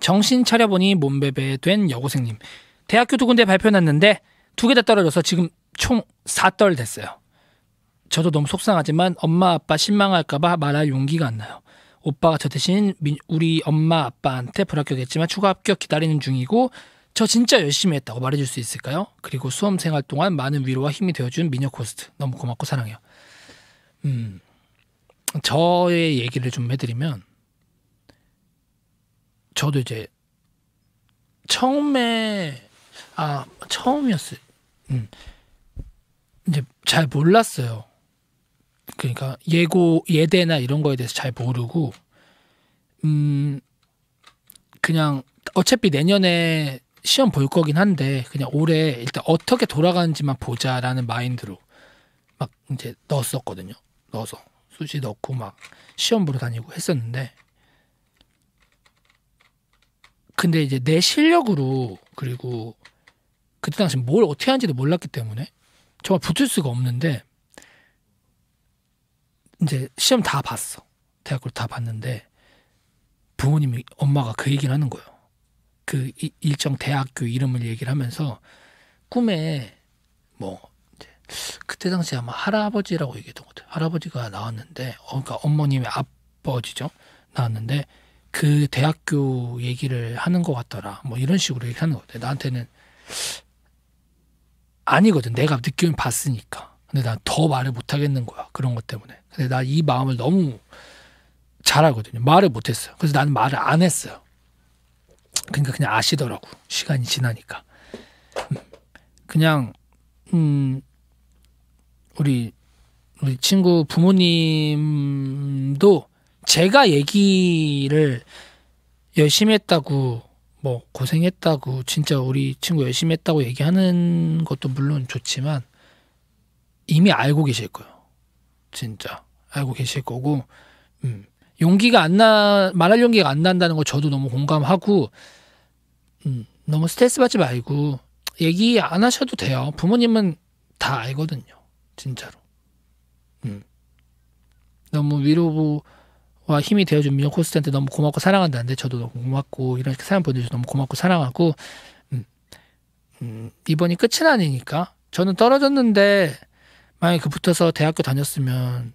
정신 차려보니 몸베베 된 여고생님. 대학교 두 군데 발표 났는데 두 개 다 떨어져서 지금 총 4떨 됐어요. 저도 너무 속상하지만 엄마 아빠 실망할까봐 말할 용기가 안 나요. 오빠가 저 대신 우리 엄마 아빠한테 불합격했지만 추가 합격 기다리는 중이고 저 진짜 열심히 했다고 말해줄 수 있을까요? 그리고 수험 생활 동안 많은 위로와 힘이 되어준 미녀 코스트 너무 고맙고 사랑해요. 음, 저의 얘기를 좀 해드리면 저도 이제 처음에 아 처음이었어요. 음. 이제 잘 몰랐어요. 그러니까 예고 예대나 이런 거에 대해서 잘 모르고 음 그냥 어차피 내년에 시험 볼 거긴 한데 그냥 올해 일단 어떻게 돌아가는지만 보자라는 마인드로 막 이제 넣었었거든요. 넣어서 수시 넣고 막 시험 보러 다니고 했었는데 근데 이제 내 실력으로 그리고 그때 당시 뭘 어떻게 하는지도 몰랐기 때문에 정말 붙을 수가 없는데 이제 시험 다 봤어. 대학교를 다 봤는데 부모님이 엄마가 그 얘기를 하는 거예요. 그 일정 대학교 이름을 얘기를 하면서 꿈에 뭐 그때 당시 아마 할아버지라고 얘기했던 것 같아요. 할아버지가 나왔는데, 어, 그러니까 어머님의 아버지죠. 나왔는데 그 대학교 얘기를 하는 것 같더라. 뭐 이런 식으로 얘기하는 것 같아. 나한테는 아니거든. 내가 느낌을 봤으니까. 근데 난 더 말을 못 하겠는 거야. 그런 것 때문에. 근데 나 이 마음을 너무 잘하거든요. 말을 못 했어요. 그래서 나는 말을 안 했어요. 그러니까 그냥 아시더라고. 시간이 지나니까. 음. 그냥 음 우리 우리 친구 부모님도 제가 얘기를 열심히 했다고 뭐 고생했다고 진짜 우리 친구 열심히 했다고 얘기하는 것도 물론 좋지만 이미 알고 계실 거예요. 진짜 알고 계실 거고 음. 용기가 안 나 말할 용기가 안 난다는 거 저도 너무 공감하고 음. 너무 스트레스 받지 말고 얘기 안 하셔도 돼요. 부모님은 다 알거든요. 진짜로. 음. 너무 위로 보 와, 힘이 되어준 민영 코스트한테 너무 고맙고 사랑한다는데 저도 너무 고맙고 이런 사연 보내주셔서 너무 고맙고 사랑하고 음, 음, 이번이 끝은 아니니까 저는 떨어졌는데 만약에 그 붙어서 대학교 다녔으면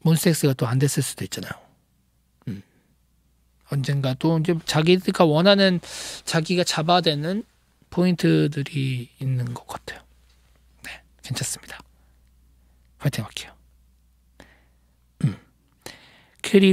몬스엑스가 또 안 됐을 수도 있잖아요. 음. 언젠가 또 이제 자기가 원하는 자기가 잡아야 되는 포인트들이 있는 것 같아요. 네, 괜찮습니다. 화이팅 할게요. kitty